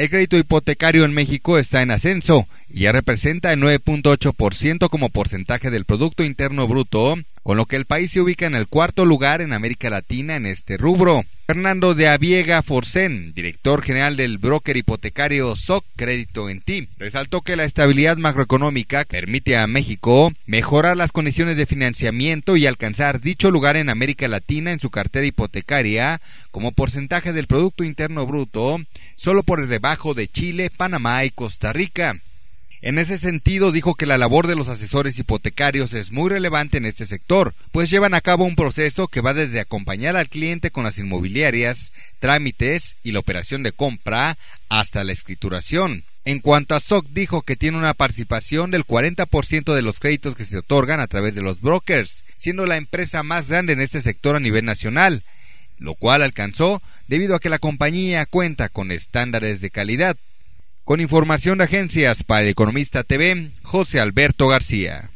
El crédito hipotecario en México está en ascenso y representa el 9.8% como porcentaje del Producto Interno Bruto, con lo que el país se ubica en el cuarto lugar en América Latina en este rubro. Fernando de Aviega Forcén, director general del broker hipotecario SOC Crédito en Ti, resaltó que la estabilidad macroeconómica permite a México mejorar las condiciones de financiamiento y alcanzar dicho lugar en América Latina en su cartera hipotecaria como porcentaje del Producto Interno Bruto, solo por el debajo de Chile, Panamá y Costa Rica. En ese sentido, dijo que la labor de los asesores hipotecarios es muy relevante en este sector, pues llevan a cabo un proceso que va desde acompañar al cliente con las inmobiliarias, trámites y la operación de compra hasta la escrituración. En cuanto a SOC, dijo que tiene una participación del 40% de los créditos que se otorgan a través de los brokers, siendo la empresa más grande en este sector a nivel nacional, lo cual alcanzó debido a que la compañía cuenta con estándares de calidad con información de agencias para el Economista TV, José Alberto García.